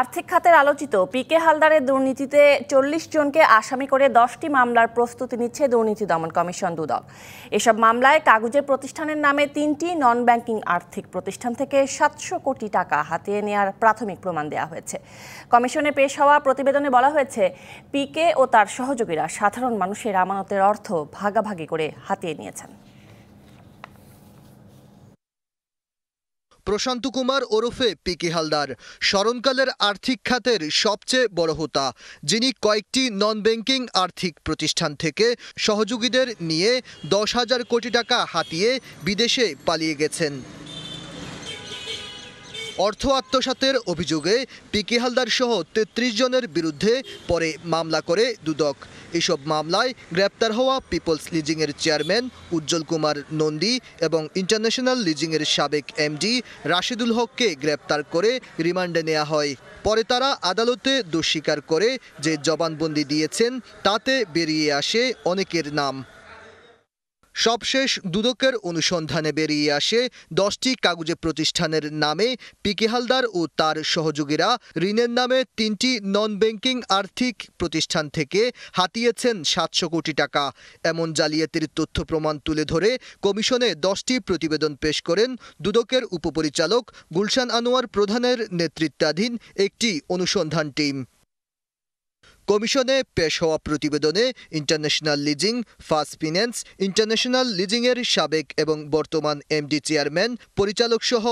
আর্থিক খাতের আলোচিত পিকে হালদারের দুর্নীতিতে চল্লিশ জনকে আসামি করে দশটি মামলার প্রস্তুতি নিচ্ছে দুর্নীতি দমন কমিশন দুদক এসব মামলায় কাগজের প্রতিষ্ঠানের নামে তিনটি নন ব্যাংকিং আর্থিক প্রতিষ্ঠান থেকে সাতশো কোটি টাকা হাতিয়ে নেওয়ার প্রাথমিক প্রমাণ দেওয়া হয়েছে কমিশনে পেশ হওয়া প্রতিবেদনে বলা হয়েছে পিকে ও তার সহযোগীরা সাধারণ মানুষের আমানতের অর্থ ভাগাভাগি করে হাতিয়ে নিয়েছেন প্রশান্ত কুমার ওরফে পিকি হালদার স্মরণকালের আর্থিক খাতের সবচেয়ে বড় হোতা যিনি কয়েকটি নন ব্যাংকিং আর্থিক প্রতিষ্ঠান থেকে সহযোগীদের নিয়ে দশ হাজার কোটি টাকা হাতিয়ে বিদেশে পালিয়ে গেছেন অর্থ আত্মসাতের অভিযোগে পিকে হালদার সহ তেত্রিশ জনের বিরুদ্ধে পরে মামলা করে দুদক এসব মামলায় গ্রেপ্তার হওয়া পিপলস লিজিংয়ের চেয়ারম্যান উজ্জ্বল কুমার নন্দী এবং ইন্টারন্যাশনাল লিজিংয়ের সাবেক এমডি রাশিদুল হককে গ্রেপ্তার করে রিমান্ডে নেওয়া হয় পরে তারা আদালতে দোষ স্বীকার করে যে জবানবন্দি দিয়েছেন তাতে বেরিয়ে আসে অনেকের নাম সবশেষ দুদকের অনুসন্ধানে বেরিয়ে আসে দশটি কাগজে প্রতিষ্ঠানের নামে পিকে হালদার ও তার সহযোগীরা ঋণের নামে তিনটি নন ব্যাংকিং আর্থিক প্রতিষ্ঠান থেকে হাতিয়েছেন সাতশো কোটি টাকা এমন জালিয়াতির তথ্য প্রমাণ তুলে ধরে কমিশনে দশটি প্রতিবেদন পেশ করেন দুদকের উপপরিচালক গুলশান আনোয়ার প্রধানের নেতৃত্বাধীন একটি অনুসন্ধান টিম কমিশনে পেশ হওয়া প্রতিবেদনে international leasing first finance international লিজিংয়ের সাবেক এবং বর্তমান এমডি চেয়ারম্যান পরিচালক সহ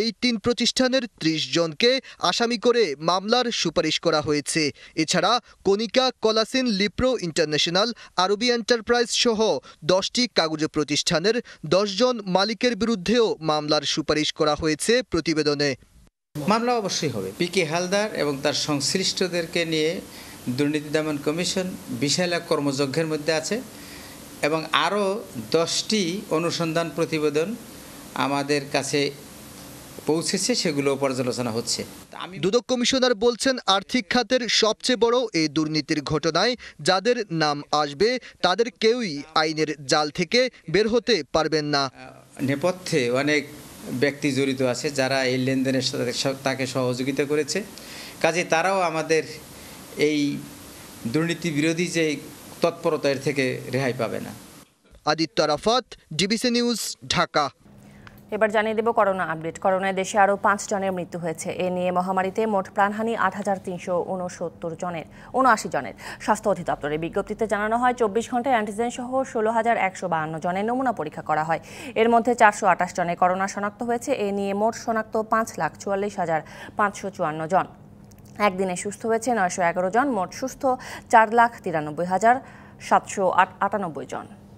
এই তিন প্রতিষ্ঠানের ত্রিশ জনকে আসামি করে মামলার সুপারিশ করা হয়েছে এছাড়া কনিকা কলাসিন লিপ্রো ইন্টারন্যাশনাল আরবি এন্টারপ্রাইজ সহ দশটি কাগজ প্রতিষ্ঠানের দশজন মালিকের বিরুদ্ধেও মামলার সুপারিশ করা হয়েছে প্রতিবেদনে মামলা অবশ্যই হবে পি কে হালদার এবং তার সংশ্লিষ্টদেরকে নিয়ে দুর্নীতি দমন কমিশন বিশাল এক কর্মযজ্ঞের মধ্যে আছে এবং আরও দশটি অনুসন্ধান প্রতিবেদন আমাদের কাছে পৌঁছেছে সেগুলো পর্যালোচনা হচ্ছে দুদক কমিশনার বলছেন আর্থিক খাতের সবচেয়ে বড় এই দুর্নীতির ঘটনায় যাদের নাম আসবে তাদের কেউই আইনের জাল থেকে বের হতে পারবেন না নেপথ্যে অনেক ব্যক্তি জড়িত আছে যারা এই লেনদেনের সাথে তাকে সহযোগিতা করেছে কাজে তারাও আমাদের এই দুর্নীতি বিরোধী যে তৎপরতা এর থেকে রেহাই পাবে না আদিত্য রাফাত ডিবিসি নিউজ ঢাকা এবার জানিয়ে দেব করোনা আপডেট করোনায় দেশে আরও পাঁচ জনের মৃত্যু হয়েছে এ নিয়ে মহামারীতে মোট প্রাণহানি আট হাজার তিনশো উনসত্তর জনের উনআশি জনের স্বাস্থ্য অধিদপ্তরের বিজ্ঞপ্তিতে জানানো হয় চব্বিশ ঘন্টায় অ্যান্টিজেন সহ ষোলো হাজার একশো বাহান্ন জনের নমুনা পরীক্ষা করা হয় এর মধ্যে চারশো আঠাশ জনের করোনা শনাক্ত হয়েছে এ নিয়ে মোট শনাক্ত পাঁচ লাখ চুয়াল্লিশ হাজার পাঁচশো চুয়ান্ন জন একদিনে সুস্থ হয়েছে নয়শো এগারো জন মোট সুস্থ চার লাখ তিরানব্বই হাজার সাতশো আটানব্বই জন